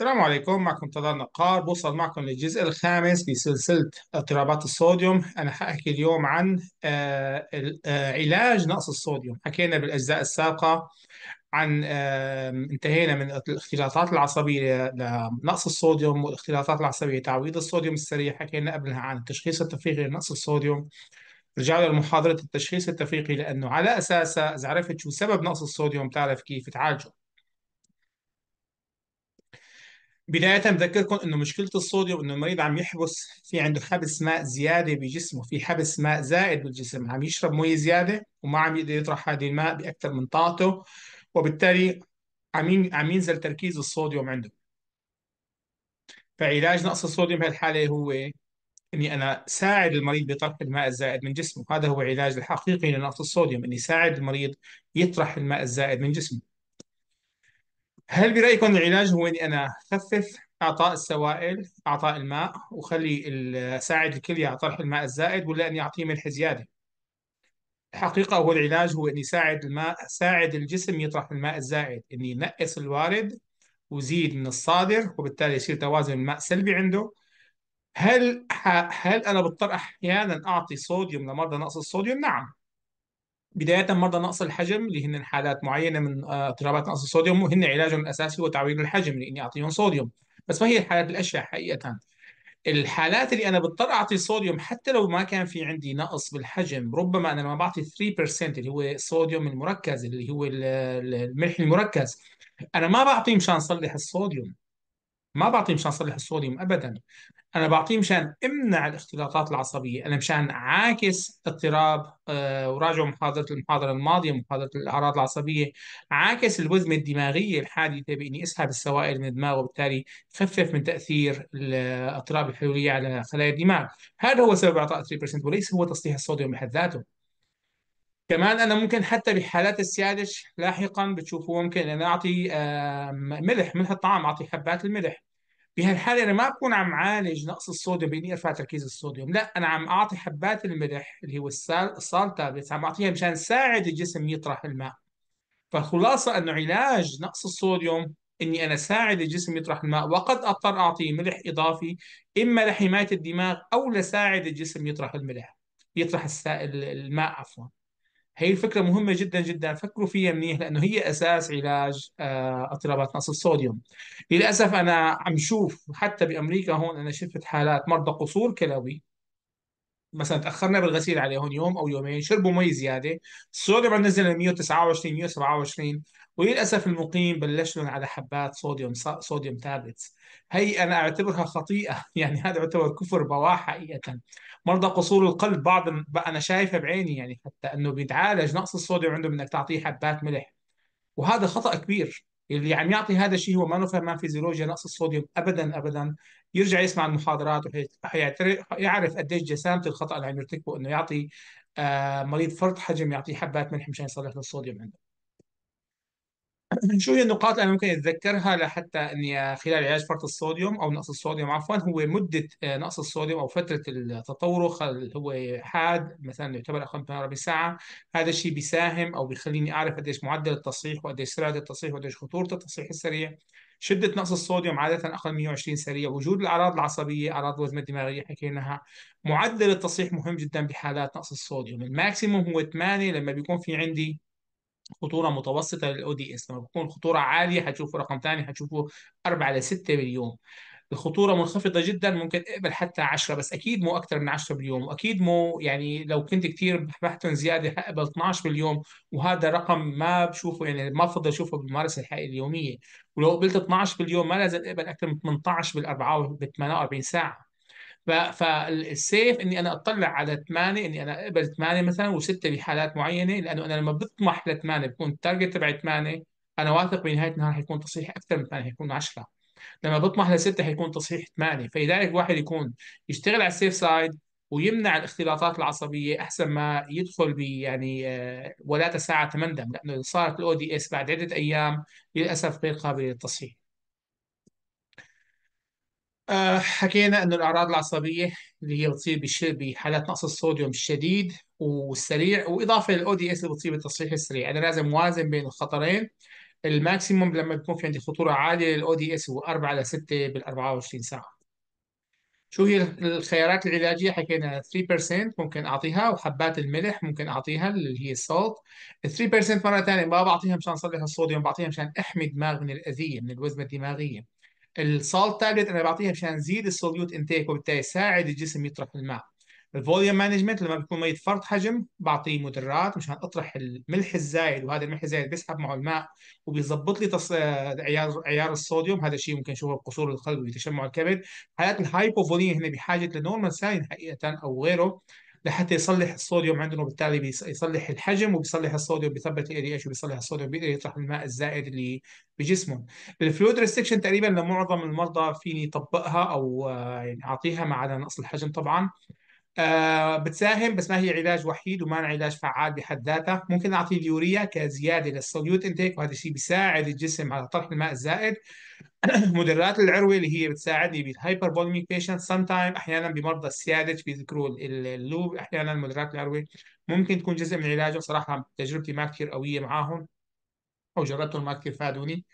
السلام عليكم معكم طلال نقار بوصل معكم للجزء الخامس بسلسلة اضطرابات الصوديوم أنا حأحكي اليوم عن آه، آه، علاج نقص الصوديوم حكينا بالأجزاء السابقة عن انتهينا من الاختلاطات العصبية لنقص الصوديوم والاختلاطات العصبية تعويض الصوديوم السريع حكينا قبلها عن التشخيص التفريغي لنقص الصوديوم رجعنا لمحاضرة التشخيص التفريقي لأنه على أساسها إذا عرفت شو سبب نقص الصوديوم تعرف كيف تعالجه بداية بذكركم انه مشكلة الصوديوم انه المريض عم يحبس في عنده حبس ماء زيادة بجسمه، في حبس ماء زائد بالجسم، عم يشرب مي زيادة وما عم يقدر يطرح هذه الماء بأكثر من طاقته وبالتالي عم عم ينزل تركيز الصوديوم عنده. فعلاج نقص الصوديوم بهالحالة هو اني انا ساعد المريض بطرح الماء الزائد من جسمه، هذا هو علاج الحقيقي لنقص الصوديوم، اني ساعد المريض يطرح الماء الزائد من جسمه. هل برأيكم العلاج هو إني أنا خفف إعطاء السوائل، إعطاء الماء، وخلي أساعد الكلية على طرح الماء الزائد ولا إني أعطيه ملح زيادة؟ الحقيقة هو العلاج هو إني ساعد الماء ساعد الجسم يطرح الماء الزائد، إني نقص الوارد وزيد من الصادر وبالتالي يصير توازن الماء سلبي عنده. هل ح... هل أنا بضطر أحيانا أعطي صوديوم لمرضى نقص الصوديوم؟ نعم، بداية مرضى نقص الحجم اللي هن حالات معينة من آه، اضطرابات نقص الصوديوم وهن علاجهم الأساسي هو تعويض الحجم لإني أعطيهم صوديوم بس ما هي الحالات الأشعة حقيقة الحالات اللي أنا بضطر أعطي صوديوم حتى لو ما كان في عندي نقص بالحجم ربما أنا لما بعطي 3% اللي هو الصوديوم المركز اللي هو الملح المركز أنا ما بعطيه مشان صلح الصوديوم ما بعطيه مشان اصلح الصوديوم ابدا انا بعطيه مشان امنع الاختلاطات العصبيه انا مشان عاكس اضطراب أه وراجعوا محاضره المحاضره الماضيه محاضره الاعراض العصبيه عاكس الوزمه الدماغيه الحادثه باني اسحب السوائل من الدماغ وبالتالي خفف من تاثير الاضطراب الحيويه على خلايا الدماغ هذا هو سبب اعطاء 3% وليس هو تصليح الصوديوم بحد ذاته كمان انا ممكن حتى بحالات السيادش لاحقا بتشوفوا ممكن انا اعطي آه، ملح ملح الطعام اعطي حبات الملح بهالحاله انا ما بكون عم عالج نقص الصوديوم باني ارفع تركيز الصوديوم لا انا عم اعطي حبات الملح اللي هو السال السال تابلتس عم اعطيها مشان ساعد الجسم يطرح الماء فالخلاصه انه علاج نقص الصوديوم اني انا ساعد الجسم يطرح الماء وقد اضطر اعطيه ملح اضافي اما لحمايه الدماغ او لساعد الجسم يطرح الملح يطرح السائل الماء عفوا هي الفكرة مهمة جدا جدا فكروا فيها منيح لأنه هي أساس علاج آه، اضطرابات نقص الصوديوم للأسف أنا عم شوف حتى بأمريكا هون أنا شفت حالات مرضى قصور كلوي مثلا تاخرنا بالغسيل عليهم يوم او يومين شربوا مي زياده الصوديوم عندنا نزل ل 129 127 وللاسف المقيم بلش لهم على حبات صوديوم صوديوم تابلتس هي انا اعتبرها خطيئه يعني هذا يعتبر كفر بواح حقيقه مرضى قصور القلب بعض انا شايفه بعيني يعني حتى انه بيتعالج نقص الصوديوم عنده انك تعطيه حبات ملح وهذا خطا كبير اللي عم يعطي هذا الشيء هو ما نفهم فهمان فيزيولوجيا نقص الصوديوم ابدا ابدا يرجع يسمع المحاضرات ويعرف قديش جسامه الخطا اللي عم يرتكبه انه يعطي آه، مريض فرط حجم يعطيه حبات ملح مشان يصلح له الصوديوم عنده شو هي النقاط اللي ممكن اتذكرها لحتى اني خلال علاج فرط الصوديوم او نقص الصوديوم عفوا هو مده آه، نقص الصوديوم او فتره التطور هو حاد مثلا يعتبر اقل من 48 ساعه هذا الشيء بيساهم او بيخليني اعرف قديش معدل التصحيح وقديش سرعه التصحيح وقديش خطوره التصحيح السريع شده نقص الصوديوم عاده اقل من 120 سريع وجود الاعراض العصبيه اعراض الوزمه الدماغيه حكيناها معدل التصحيح مهم جدا بحالات نقص الصوديوم الماكسيموم هو 8 لما بيكون في عندي خطوره متوسطه للاو دي اس لما بتكون الخطوره عاليه هتشوفوا رقم ثاني هتشوفوا 4 ل 6 باليوم الخطوره منخفضه جدا ممكن اقبل حتى 10 بس اكيد مو اكثر من 10 باليوم واكيد مو يعني لو كنت كثير بحثت زياده هقبل 12 باليوم وهذا رقم ما بشوفه يعني ما بفضل اشوفه بالممارسه الحقيقيه اليوميه ولو قبلت 12 باليوم ما لازم اقبل اكثر من 18 بال 48 ساعه فالسيف اني انا اطلع على ثمانية اني انا اقبل ثمانية مثلا وستة بحالات معينه لانه انا لما بطمح لثمانية بكون التارجت تبعي ثمانية انا واثق بنهايه النهار حيكون تصحيح اكثر من ثمانية حيكون 10 لما بطمح لستة حيكون تصحيح ثمانية فلذلك الواحد يكون يشتغل على السيف سايد ويمنع الاختلاطات العصبيه احسن ما يدخل ب يعني آه، ولا ساعه تمندم لانه صارت الاو دي اس بعد عده ايام للاسف غير قابله للتصحيح. آه، حكينا أن الأعراض العصبية اللي هي بتصير بش- بحالات نقص الصوديوم الشديد والسريع وإضافة للأو دي إس اللي بتصير بالتصحيح السريع أنا يعني لازم أوازن بين الخطرين الماكسيموم لما بيكون في عندي خطورة عالية للأو دي إس هو 4 ل 6 بال 24 ساعة شو هي الخيارات العلاجية حكينا 3% ممكن أعطيها وحبات الملح ممكن أعطيها اللي هي السولت 3% مرة ثانية ما بعطيها مشان أصلح الصوديوم بعطيها مشان أحمي دماغ من الأذية من الوزمة الدماغية السالت تابلت انا بعطيها مشان زيد السوليوت انتيك وبالتالي ساعد الجسم يطرح الماء الفوليوم مانجمنت لما بيكون ميت فرط حجم بعطيه مدرات مشان اطرح الملح الزايد وهذا الملح الزايد بيسحب معه الماء وبيظبط لي تص... عيار عيار الصوديوم هذا الشيء ممكن نشوفه بقصور القلب وتشمع الكبد حالات الهايبوفوليميا هنا بحاجه لنورمال ساين حقيقه او غيره لحتى يصلح الصوديوم عندنا وبالتالي بيصلح الحجم وبيصلح الصوديوم بيثبت الاي اتش وبيصلح الصوديوم بيقدر يطرح الماء الزائد اللي بجسمهم الفلويد ريستكشن تقريبا لمعظم المرضى فيني طبقها او آه، يعني اعطيها ما عدا نقص الحجم طبعا آه، بتساهم بس ما هي علاج وحيد وما علاج فعال بحد ذاته ممكن نعطي اليوريا كزياده للسوليوت انتيك وهذا الشيء بيساعد الجسم على طرح الماء الزائد مدرات العروه اللي هي بتساعدني بالهايبر بالهايبربوليميك بيشنت سم تايم احيانا بمرضى السيادج بيذكروا اللوب احيانا مدرات العروه ممكن تكون جزء من علاجه صراحه تجربتي ما كثير قويه معاهم او جربتهم ما كثير فادوني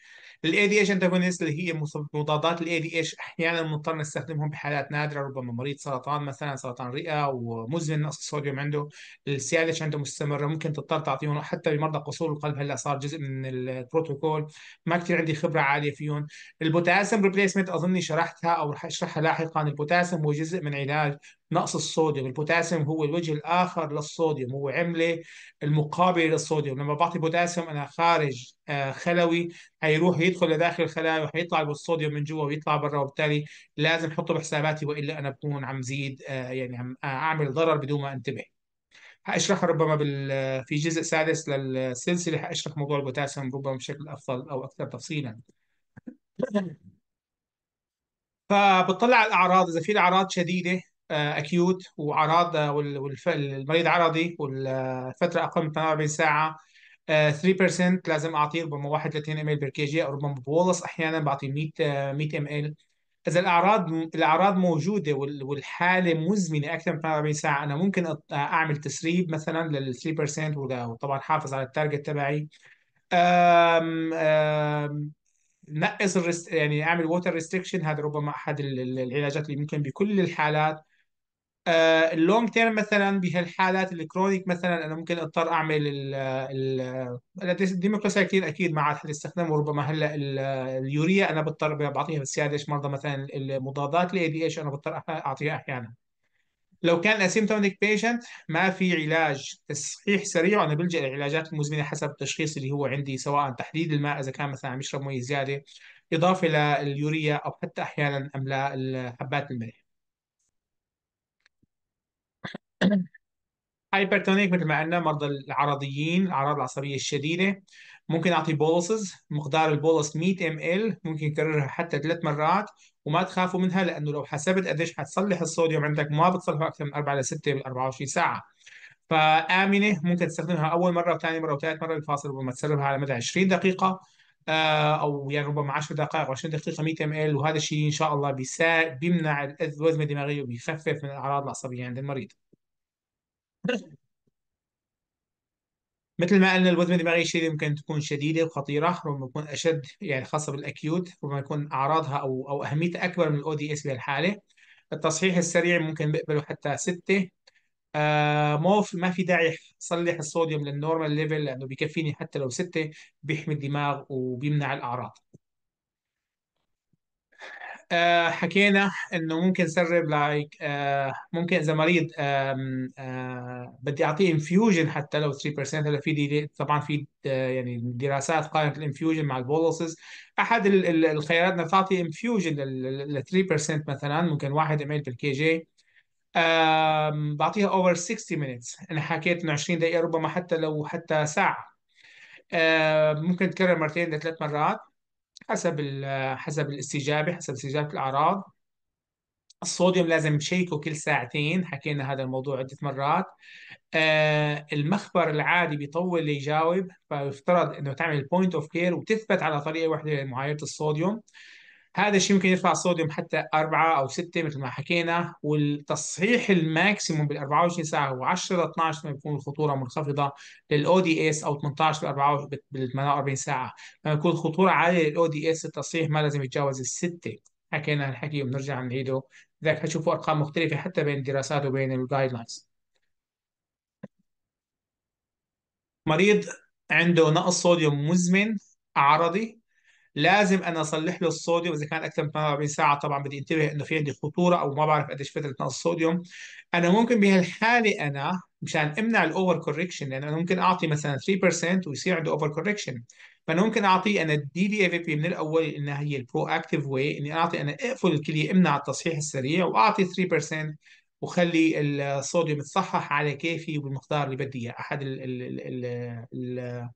الاي انتاجونيست اللي هي مضادات الاي دي اتش احيانا مضطر نستخدمهم بحالات نادره ربما مريض سرطان مثلا سرطان رئه ومزمن نقص الصوديوم عنده السي ال عنده مستمره ممكن تضطر تعطيهم حتى بمرضى قصور القلب هلا صار جزء من البروتوكول ما كثير عندي خبره عاليه فيهم البوتاسيوم ريبليسمنت اظني شرحتها او رح اشرحها لاحقا البوتاسيوم هو جزء من علاج نقص الصوديوم البوتاسيوم هو الوجه الاخر للصوديوم هو عمله المقابله للصوديوم لما بعطي بوتاسيوم انا خارج خلوي هيروح يدخل لداخل الخلايا وهيطلع بالصوديوم من جوا ويطلع برا وبالتالي لازم احطه بحساباتي والا انا بكون عم زيد آه، يعني عم آه، اعمل ضرر بدون ما انتبه هاشرح ربما بال في جزء سادس للسلسله هاشرح موضوع البوتاسيوم ربما بشكل افضل او اكثر تفصيلا فبتطلع على الاعراض اذا في اعراض شديده آه، اكيوت واعراض والمريض عرضي والفتره اقل من 48 ساعه 3% آه، لازم اعطيه ربما 31 ام ال بير كي جي او ربما بولص احيانا بعطيه 100 100 ام ال اذا الاعراض الاعراض موجوده والحاله مزمنه اكثر من 48 ساعه انا ممكن آه، اعمل تسريب مثلا لل 3% وطبعا حافظ على التارجت تبعي أم أم نقص الريست يعني اعمل ووتر ريستريكشن هذا ربما احد العلاجات اللي ممكن بكل الحالات آه اللونج تيرم مثلا بهالحالات الكرونيك مثلا انا ممكن اضطر اعمل ال الديموكراسيا كثير اكيد حد يستخدمه وربما هلا اليوريا انا بضطر بعطيها بالسياده مرضى مثلا المضادات الاي دي ايش انا بضطر اعطيها احيانا لو كان اسيمتوماتيك بيشنت ما في علاج تصحيح سريع انا بلجا للعلاجات المزمنه حسب التشخيص اللي هو عندي سواء تحديد الماء اذا كان مثلا عم يشرب مي زياده اضافه لليوريا او حتى احيانا املاء حبات الملح هايبرتونيك مثل ما قلنا مرضى العرضيين الاعراض العصبيه الشديده ممكن اعطي بولسز مقدار البولس 100 ام ال ممكن يكررها حتى ثلاث مرات وما تخافوا منها لانه لو حسبت قديش حتصلح الصوديوم عندك ما بتصلحه اكثر من 4 ل 6 بال 24 ساعه فامنه ممكن تستخدمها اول مره وثاني مره وثالث مره بالفاصل ربما تسربها على مدى 20 دقيقه آه، او يعني ربما 10 دقايق أو و20 دقيقه 100 ام ال وهذا الشيء ان شاء الله بيمنع الوزمه الدماغيه وبيخفف من الاعراض العصبيه عند المريض. مثل ما قلنا الوظيفة الدماغية الشديدة ممكن تكون شديدة وخطيرة ربما تكون أشد يعني خاصة بالأكيوت ربما يكون أعراضها أو أو أهميتها أكبر من الأو دي إس بهالحاله التصحيح السريع ممكن بقبله حتى ستة آه ما ما في داعي صلح الصوديوم للنورمال ليفل لأنه بيكفيني حتى لو ستة بيحمي الدماغ وبيمنع الأعراض آه حكينا انه ممكن سرب لايك آه ممكن اذا مريض آه بدي اعطيه انفيوجن حتى لو 3% هلا في دي طبعا في آه، يعني دراسات قارنت الانفيوجن مع البولوسز احد الخيارات انك تعطي انفيوجن ل 3% مثلا ممكن 1 ام بالكي جي بعطيها اوفر 60 مينتس انا حكيت انه 20 دقيقه ربما حتى لو حتى ساعه آه، ممكن تكرر مرتين لثلاث مرات حسب ال- حسب الاستجابه حسب استجابه الاعراض الصوديوم لازم نشيكه كل ساعتين حكينا هذا الموضوع عدة مرات آه المخبر العادي بيطول ليجاوب فيفترض انه تعمل بوينت اوف كير وتثبت على طريقة واحدة لمعايرة الصوديوم هذا الشيء ممكن يرفع الصوديوم حتى أربعة او ستة مثل ما حكينا والتصحيح الماكسيموم بال 24 ساعه هو 10 ل 12 لما يكون الخطوره منخفضه للاو دي اس او 18 ل بال 48 ساعه لما يكون الخطوره عاليه للاو دي اس التصحيح ما لازم يتجاوز السته حكينا هالحكي وبنرجع نعيده لذلك حتشوفوا ارقام مختلفه حتى بين الدراسات وبين الجايد لاينز مريض عنده نقص صوديوم مزمن عرضي لازم انا اصلح له الصوديوم اذا كان اكثر من 48 ساعه طبعا بدي انتبه انه في عندي خطوره او ما بعرف قديش فتره نقص الصوديوم انا ممكن بهالحاله انا مشان امنع الاوفر كوركشن لان انا ممكن اعطي مثلا 3% ويصير عنده اوفر كوركشن فانا ممكن اعطيه انا الدي دي اف بي من الاول انها هي البرو اكتف واي اني اعطي انا اقفل الكليه امنع التصحيح السريع واعطي 3% وخلي الصوديوم يتصحح على كيفي وبالمقدار اللي بدي اياه احد ال ال ال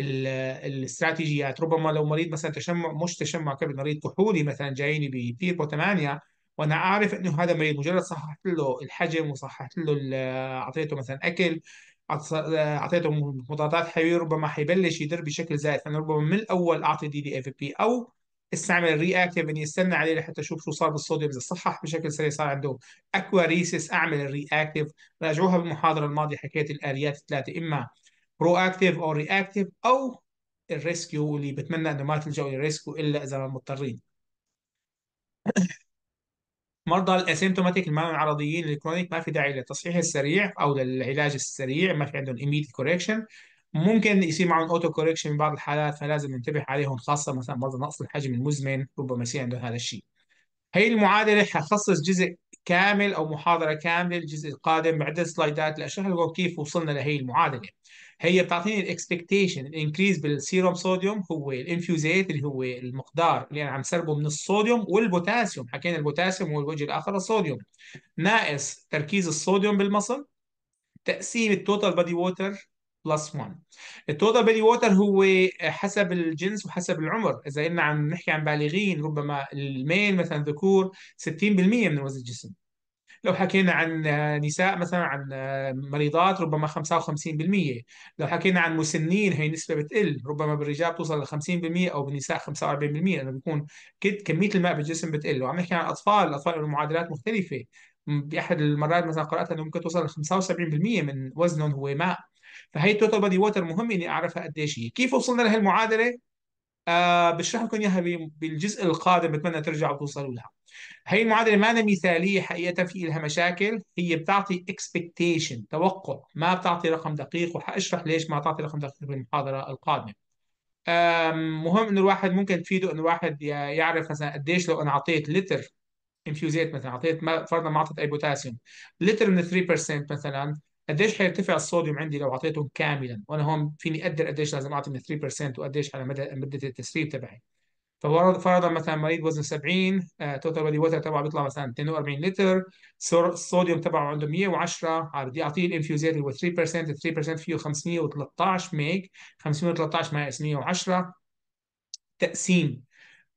الاستراتيجيات ربما لو مريض مثلا تشمع مش تشمع كبد مريض كحولي مثلا جايني ببيبو 8 وانا اعرف انه هذا مريض مجرد صححت له الحجم وصححت له اعطيته مثلا اكل اعطيته مضادات حيويه ربما حيبلش يدر بشكل زائد فانا ربما من الاول اعطي دي دي اف بي او استعمل الري اكتف اني استنى عليه لحتى اشوف شو صار بالصوديوم اذا صحح بشكل سريع صار عنده اكواريسس اعمل الري اكتف راجعوها بالمحاضره الماضيه حكيت الاليات الثلاثه اما برو اكتيف او رياكتيف او الريسكيو اللي بتمنى انه ما تلجأوا للريسكيو الا اذا مضطرين مرضى الاسيمتوماتيك المنعرضيين للكرونيك ما في داعي للتصحيح السريع او للعلاج السريع ما في عندهم immediate كوريكشن ممكن يصير معهم اوتو كوركشن بعض الحالات فلازم ننتبه عليهم خاصه مثلا مرضى نقص الحجم المزمن ربما يصير عندهم هذا الشيء. هي المعادله حخصص جزء كامل او محاضره كامله الجزء القادم بعدة سلايدات لاشرح لكم كيف وصلنا لهي المعادله. هي بتعطيني الاكسبكتيشن الانكريز بالسيروم صوديوم هو الانفيوزيت اللي هو المقدار اللي انا عم سربه من الصوديوم والبوتاسيوم حكينا البوتاسيوم هو الوجه الاخر للصوديوم ناقص تركيز الصوديوم بالمصل تقسيم التوتال بادي ووتر بلس 1 التوتال بادي ووتر هو حسب الجنس وحسب العمر اذا قلنا عم نحكي عن بالغين ربما الميل مثلا ذكور 60% من وزن الجسم لو حكينا عن نساء مثلا عن مريضات ربما 55% لو حكينا عن مسنين هي نسبة بتقل ربما بالرجال بتوصل ل 50% أو بالنساء 45% لأنه بيكون كمية الماء بالجسم بتقل وعم نحكي عن أطفال الأطفال معادلات مختلفة بأحد المرات مثلا قرأت أنه ممكن توصل ل 75% من وزنهم هو ماء فهي التوتال بادي ووتر مهم اني اعرفها قديش هي كيف وصلنا لهي المعادله آه بشرح لكم اياها بالجزء القادم بتمنى ترجعوا توصلوا لها هي المعادله ما مثاليه حقيقه في إلها مشاكل هي بتعطي اكسبكتيشن توقع ما بتعطي رقم دقيق وحاشرح ليش ما تعطي رقم دقيق بالمحاضره القادمه مهم انه الواحد ممكن تفيده انه الواحد يعرف مثلا قديش لو انا اعطيت لتر انفيوزيت مثلا اعطيت فرضا ما اعطيت اي بوتاسيوم لتر من 3% مثلا قديش حيرتفع الصوديوم عندي لو اعطيته كاملا وانا هون فيني اقدر قديش لازم اعطي من 3% وقديش على مدى مده التسريب تبعي فورد فرضا مثلا مريض وزنه 70 توتال بودي ووتر تبعه بيطلع مثلا 42 لتر الصوديوم تبعه عنده 110 بدي اعطيه الانفيوزيت اللي هو 3% 3% فيه 513 ميج 513 ناقص 110 تقسيم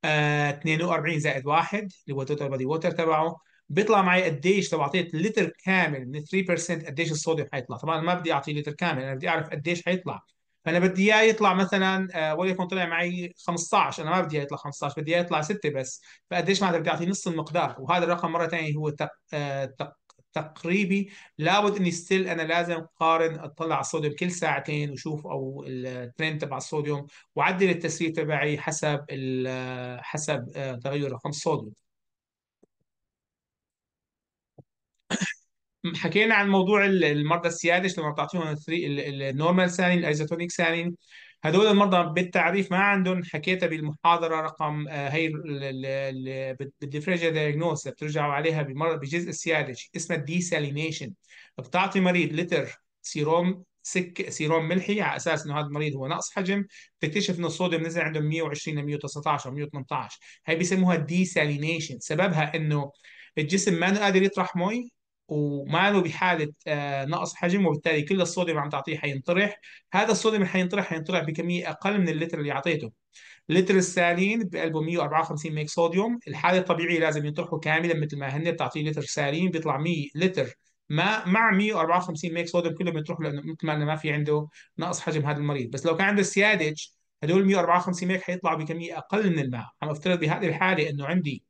آه 42 زائد 1 اللي هو توتال بودي ووتر تبعه بيطلع معي قديش لو اعطيت لتر كامل من 3% قديش الصوديوم حيطلع طبعا ما بدي اعطيه لتر كامل انا بدي اعرف قديش حيطلع فانا بدي اياه يطلع مثلا آه، وليكن طلع معي 15 انا ما بدي اياه يطلع 15 بدي اياه يطلع 6 بس فقديش معناتها بدي اعطي نص المقدار وهذا الرقم مره ثانيه هو تق... آه، تق... تقريبي لابد اني ستيل انا لازم اقارن اطلع على الصوديوم كل ساعتين وشوف او الترند تبع الصوديوم وعدل التسريب تبعي حسب آه، حسب تغير رقم الصوديوم حكينا عن موضوع المرضى السيادش لما بتعطيهم النورمال سالين الايزوتونيك سالين هدول المرضى بالتعريف ما عندهم حكيتها بالمحاضره رقم آه، هي بالديفرنشال دايجنوز بترجعوا عليها بجزء السيادج اسمها الديسالينيشن بتعطي مريض لتر سيروم سك سيروم ملحي على اساس انه هذا المريض هو نقص حجم بتكتشف انه الصوديوم نزل عنده 120 ل 119 او 118 هي بيسموها ديسالينيشن سببها انه الجسم ما قادر يطرح مي وما له بحاله آه، نقص حجم وبالتالي كل الصوديوم عم تعطيه حينطرح هذا الصوديوم اللي حينطرح حينطرح بكميه اقل من اللتر اللي اعطيته لتر السالين بقلبه 154 ميك صوديوم الحاله الطبيعيه لازم ينطرحوا كاملا مثل ما هن بتعطيه لتر سالين بيطلع 100 لتر ما مع 154 ميك صوديوم كلهم بينطرحوا لانه مثل ما ما في عنده نقص حجم هذا المريض بس لو كان عنده سيادج هدول 154 ميك حيطلعوا بكميه اقل من الماء عم افترض بهذه الحاله انه عندي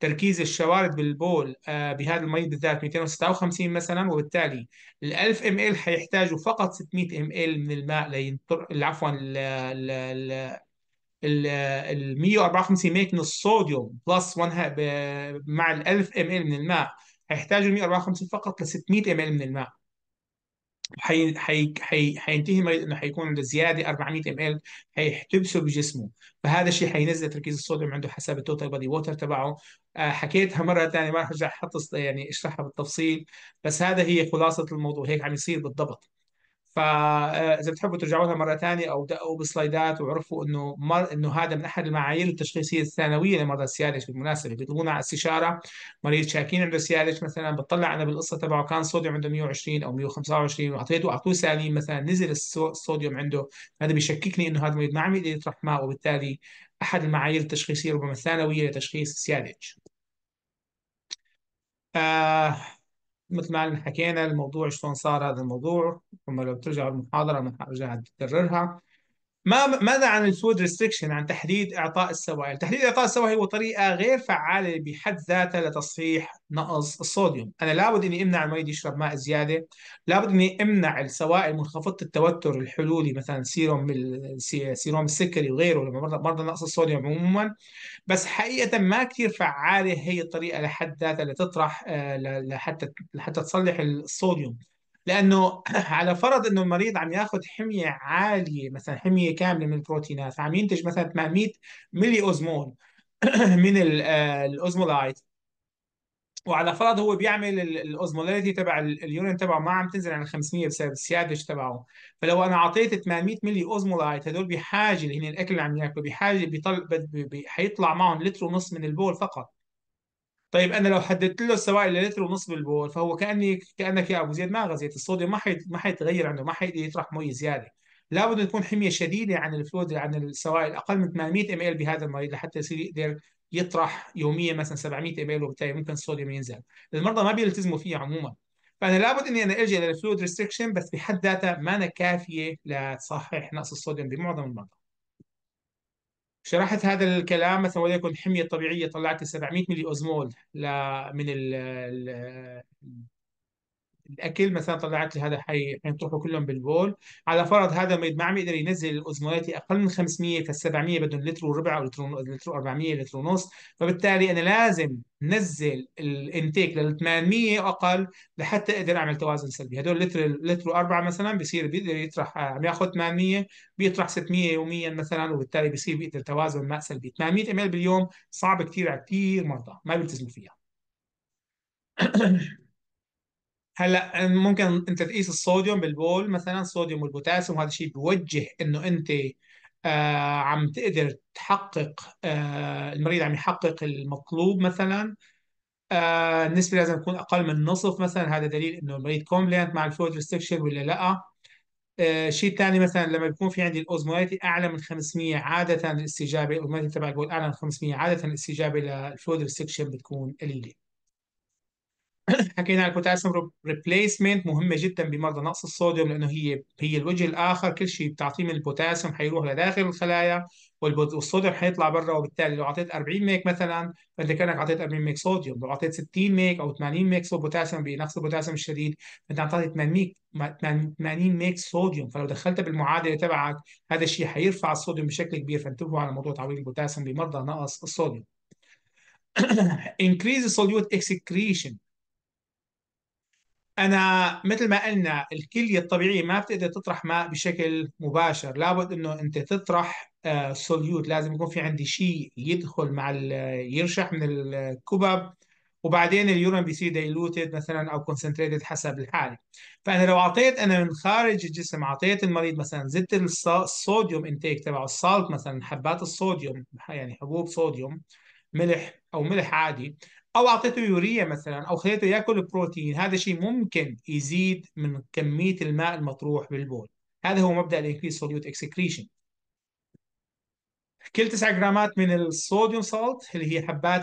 تركيز الشوارد بالبول آه، بهذا المريض بالذات 256 مثلا وبالتالي ال 1000 ام ال حيحتاجوا فقط 600 ام ال من الماء لينطر عفوا ال ال ال ال 154 ميك من الصوديوم بلس 1 مع ال 1000 ام ال من الماء هيحتاجوا 154 فقط ل 600 ام ال من الماء حي... حي... حي... حينتهي مي... انه حيكون عنده زياده 400 ام ال حيحتبسه بجسمه فهذا الشيء حينزل تركيز الصوديوم عنده حسب التوتال بادي ووتر تبعه آه، حكيتها مره ثانيه ما راح ارجع احط يعني اشرحها بالتفصيل بس هذا هي خلاصه الموضوع هيك عم يصير بالضبط فاذا بتحبوا ترجعوا لها مره ثانيه او دقوا بسلايدات وعرفوا انه مر... انه هذا من احد المعايير التشخيصيه الثانويه لمرضى السيادش بالمناسبه بيطلبونا على استشاره مريض شاكين عنده سيادش مثلا بتطلع انا بالقصه تبعه كان صوديوم عنده 120 او 125 واعطيته اعطوه سالين مثلا نزل الصوديوم عنده هذا بيشككني انه هذا المريض ما عم يقدر يطرح ماء وبالتالي احد المعايير التشخيصيه ربما الثانويه لتشخيص السيادج. آه مثل ما حكينا الموضوع شلون صار هذا الموضوع ثم لو بترجع المحاضرة ما حارجع أكررها ما ماذا عن الفود ريستريكشن عن تحديد اعطاء السوائل؟ تحديد اعطاء السوائل هو طريقه غير فعاله بحد ذاتها لتصحيح نقص الصوديوم، انا لابد اني امنع المريض يشرب ماء زياده، لابد اني امنع السوائل منخفضه التوتر الحلولي مثلا سيروم سيروم السكري وغيره لمرضى نقص الصوديوم عموما، بس حقيقه ما كثير فعاله هي الطريقه لحد ذاتها لتطرح آه، لحتى لحتى تصلح الصوديوم، لانه على فرض انه المريض عم ياخذ حميه عاليه مثلا حميه كامله من البروتينات عم ينتج مثلا 800 ملي اوزمول من آه، الاوزمولايت وعلى فرض هو بيعمل الاوزموليتي تبع اليورين تبعه ما عم تنزل عن 500 بسبب السيادج تبعه فلو انا اعطيت 800 ملي اوزمولايت هدول بحاجه اللي هن الاكل اللي عم ياكله بحاجه بيطل حيطلع معهم لتر ونص من البول فقط طيب انا لو حددت له السوائل للتر ونص بالبول فهو كاني كانك يا ابو زيد ما غزيت الصوديوم ما حيت ما حيتغير عنده ما حيقدر يطرح مي زياده لابد تكون حميه شديده عن الفلود عن السوائل اقل من 800 ام ال بهذا المريض لحتى يصير يقدر يطرح يوميا مثلا 700 ام ال وبالتالي ممكن الصوديوم ينزل المرضى ما بيلتزموا فيه عموما فانا لابد اني انا الجا للفلود ريستريكشن بس بحد ذاتها ما أنا كافيه لتصحح نقص الصوديوم بمعظم المرضى شرحت هذا الكلام مثلا وليكن حمية طبيعية طلعت 700 ملي أوزمول من الاكل مثلا طلعت لي هذا حي حينطرحوا كلهم بالبول على فرض هذا ما عم يقدر ينزل الاوزمولاتي اقل من 500 فال 700 بدهم لتر وربع او لتر 400 لتر ونص فبالتالي انا لازم نزل الانتيك لل 800 اقل لحتى اقدر اعمل توازن سلبي هدول لتر لتر واربعه مثلا بصير بيقدر يطرح آه، عم ياخذ 800 بيطرح 600 يوميا مثلا وبالتالي بصير بيقدر توازن ماء سلبي 800 ml باليوم صعب كثير على كثير مرضى ما بيلتزموا فيها هلا آه، ممكن انت تقيس الصوديوم بالبول مثلا الصوديوم والبوتاسيوم وهذا الشيء بيوجه انه انت آه عم تقدر تحقق آه المريض عم يحقق المطلوب مثلا آه النسبه لازم تكون اقل من نصف مثلا هذا دليل انه المريض كومبلينت مع الفود ريستكشن ولا لا آه شيء ثاني مثلا لما بيكون في عندي الاوزمويتي اعلى من 500 عاده الاستجابه الاوزمويتي تبع البول اعلى من 500 عاده الاستجابه للفود ريستكشن بتكون قليله حكينا عن البوتاسيوم ريبليسمنت مهمه جدا بمرضى نقص الصوديوم لانه هي هي الوجه الاخر كل شيء بتعطيه من البوتاسيوم حيروح لداخل الخلايا والصوديوم حيطلع برا وبالتالي لو اعطيت 40 ميك مثلا فانت كانك اعطيت 40 ميك صوديوم لو اعطيت 60 ميك او 80 ميك صوديوم بوتاسيوم بنقص البوتاسيوم الشديد فانت اعطيت 80 80 ميك صوديوم فلو دخلتها بالمعادله تبعك هذا الشيء حيرفع الصوديوم بشكل كبير فانتبهوا على موضوع تعويض البوتاسيوم بمرضى نقص الصوديوم increase solute excretion انا مثل ما قلنا الكليه الطبيعيه ما بتقدر تطرح ماء بشكل مباشر لابد انه انت تطرح سوليوت آه، لازم يكون في عندي شيء يدخل مع يرشح من الكبب وبعدين اليورين بيصير دايلوتد مثلا او كونسنتريتد حسب الحاله فانا لو اعطيت انا من خارج الجسم اعطيت المريض مثلا زدت الصوديوم انتيك تبعه الصالت مثلا حبات الصوديوم يعني حبوب صوديوم ملح او ملح عادي او اعطيته يوريا مثلا او خليته ياكل بروتين هذا الشيء ممكن يزيد من كميه الماء المطروح بالبول هذا هو مبدا الانكريس سوليوت اكسكريشن كل 9 جرامات من الصوديوم سالت اللي هي حبات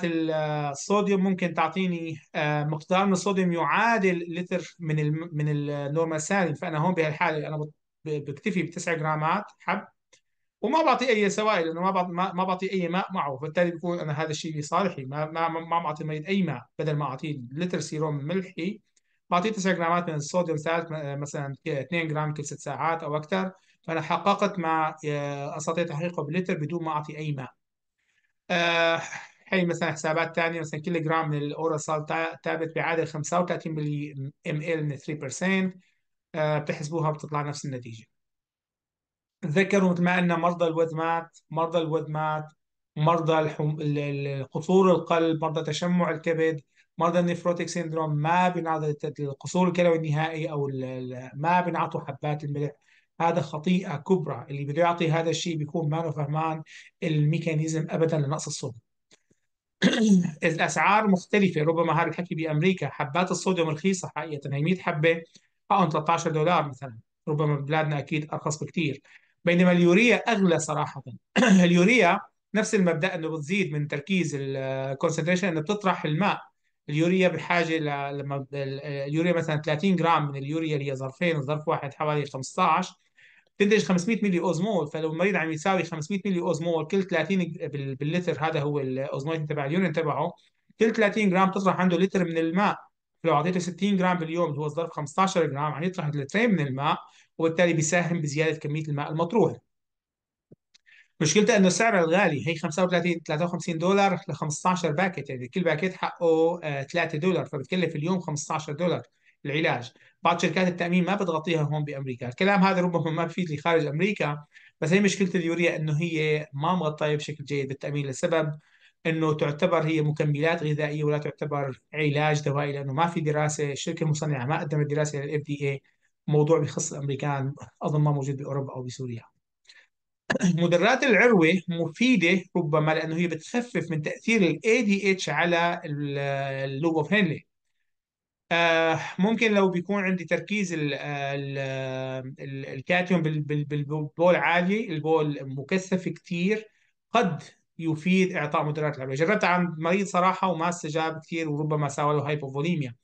الصوديوم ممكن تعطيني آه، مقدار من الصوديوم يعادل لتر من من النورمال سالم فانا هون بهالحاله انا بكتفي ب 9 جرامات حب وما بعطي اي سوائل لانه ما ما بعطي اي ماء معه فبالتالي بيكون انا هذا الشيء لصالحي ما ما ما بعطي الميت اي ماء بدل ما اعطيه لتر سيروم ملحي بعطيه 9 جرامات من الصوديوم ثالث مثلا 2 جرام كل 6 ساعات او اكثر فانا حققت ما استطيع تحقيقه بلتر بدون ما اعطي اي ماء آه، هي مثلا حسابات ثانيه مثلا كل جرام من الاورال سال ثابت بعادل 35 ملي ام ال من 3% بتحسبوها بتطلع نفس النتيجه تذكروا مثل ما قلنا مرضى الوذمات مرضى الوذمات مرضى الحم... قصور القلب مرضى تشمع الكبد مرضى النيفروتيك سيندروم ما بينعطى القصور الكلوي النهائي او ال... ما بينعطوا حبات الملح هذا خطيئه كبرى اللي بده يعطي هذا الشيء بيكون ما فهمان الميكانيزم ابدا لنقص الصوديوم الاسعار مختلفه ربما هذا الحكي بامريكا حبات الصوديوم رخيصه حقيقه هي 100 حبه حقهم 13 دولار مثلا ربما ببلادنا اكيد ارخص بكثير بينما اليوريا أغلى صراحة اليوريا نفس المبدأ أنه بتزيد من تركيز الكونسنتريشن أنه بتطرح الماء اليوريا بحاجة ل... لما اليوريا مثلا 30 جرام من اليوريا اللي هي ظرفين ظرف واحد حوالي 15 تنتج 500 ملي اوزمول فلو المريض عم يساوي 500 ملي اوزمول كل 30 باللتر هذا هو الاوزمول تبع اليورين تبعه كل 30 جرام تطرح عنده لتر من الماء لو اعطيته 60 جرام باليوم اللي هو ظرف 15 جرام عم يعني يطرح لترين من الماء وبالتالي بيساهم بزياده كميه الماء المطروح مشكلته انه سعرها الغالي هي 35 53 دولار ل 15 باكيت يعني كل باكيت حقه 3 آه، دولار فبتكلف اليوم 15 دولار العلاج بعض شركات التامين ما بتغطيها هون بامريكا الكلام هذا ربما ما بفيد لي خارج امريكا بس هي مشكله اليوريا انه هي ما مغطيه بشكل جيد بالتامين لسبب انه تعتبر هي مكملات غذائيه ولا تعتبر علاج دوائي لانه ما في دراسه الشركه المصنعه ما قدمت دراسه للاف دي اي موضوع بخص الامريكان اظن ما موجود باوروبا او بسوريا مدرات العروه مفيده ربما لانه هي بتخفف من تاثير الاي دي اتش على اللوب اوف هنلي آه، ممكن لو بيكون عندي تركيز الـ الـ الكاتيون بالبول عالي البول مكثف كثير قد يفيد اعطاء مدرات الحميه جربتها عند مريض صراحه وما استجاب كثير وربما سوى له هايبوفوليميا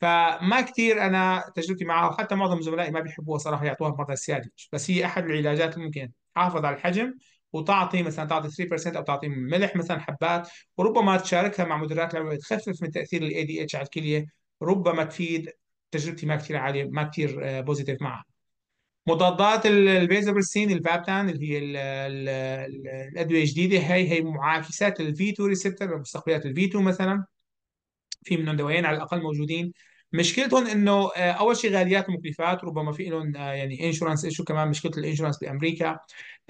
فما كثير انا تجربتي معها وحتى معظم زملائي ما بيحبوها صراحه يعطوها مرضى السيادج بس هي احد العلاجات الممكن تحافظ على الحجم وتعطي مثلا تعطي 3% او تعطي ملح مثلا حبات وربما تشاركها مع مدرات العمليه تخفف من تاثير الاي دي اتش على الكليه ربما تفيد تجربتي ما كثير عاليه ما كثير بوزيتيف آه، معها مضادات البيزابرسين الفابتان اللي هي الادويه الجديده هي هي معاكسات الفي 2 ريسبتر مستقبلات الفي 2 مثلا في منهم دوايين على الاقل موجودين مشكلتهم انه آه، اول شيء غاليات ومكلفات ربما في لهم آه، يعني انشورنس ايشو كمان مشكله الانشورنس بامريكا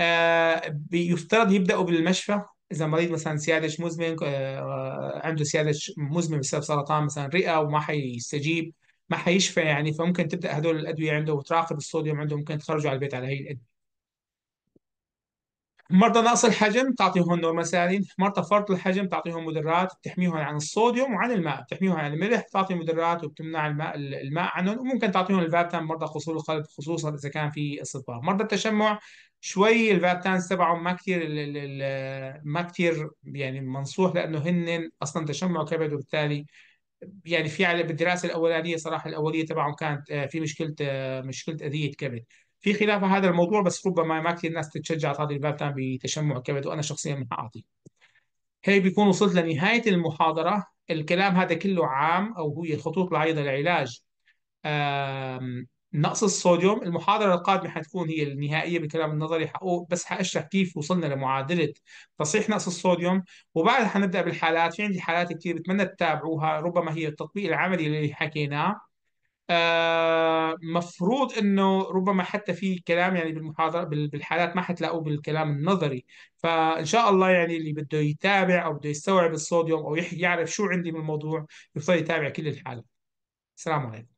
آه، يفترض يبداوا بالمشفى اذا مريض مثلا سيادش مزمن عنده سيادش مزمن بسبب سرطان مثلا رئه وما حيستجيب ما حيشفى يعني فممكن تبدا هدول الادويه عنده وتراقب الصوديوم عنده ممكن تخرجه على البيت على هي الادويه مرضى نقص الحجم تعطيهم سالين مرضى فرط الحجم تعطيهم مدرات بتحميهم عن الصوديوم وعن الماء بتحميهم عن الملح تعطي مدرات وبتمنع الماء الماء عنهم وممكن تعطيهم الفابتان مرضى قصور القلب خصوصا اذا كان في اصابه مرضى التشمع شوي الفابتانز تبعهم ما كثير ما كثير يعني منصوح لانه هن اصلا تشمع كبد وبالتالي يعني في على بالدراسه الاولانيه صراحه الاوليه تبعهم كانت آه، في مشكله آه، مشكله اذيه كبد في خلاف هذا الموضوع بس ربما ما كثير ناس تتشجع تعطي الباب بتشمع الكبد وانا شخصيا ما اعطي هي بيكون وصلت لنهايه المحاضره الكلام هذا كله عام او هي خطوط العريضه لعلاج نقص الصوديوم المحاضرة القادمة حتكون هي النهائية بالكلام النظري حقوق بس حاشرح كيف وصلنا لمعادلة تصحيح نقص الصوديوم وبعدها حنبدأ بالحالات في عندي حالات كثير بتمنى تتابعوها ربما هي التطبيق العملي اللي حكيناه آه مفروض انه ربما حتى في كلام يعني بالمحاضره بالحالات ما حتلاقوه بالكلام النظري فان شاء الله يعني اللي بده يتابع او بده يستوعب الصوديوم او يعرف شو عندي من الموضوع يفضل يتابع كل الحالات السلام عليكم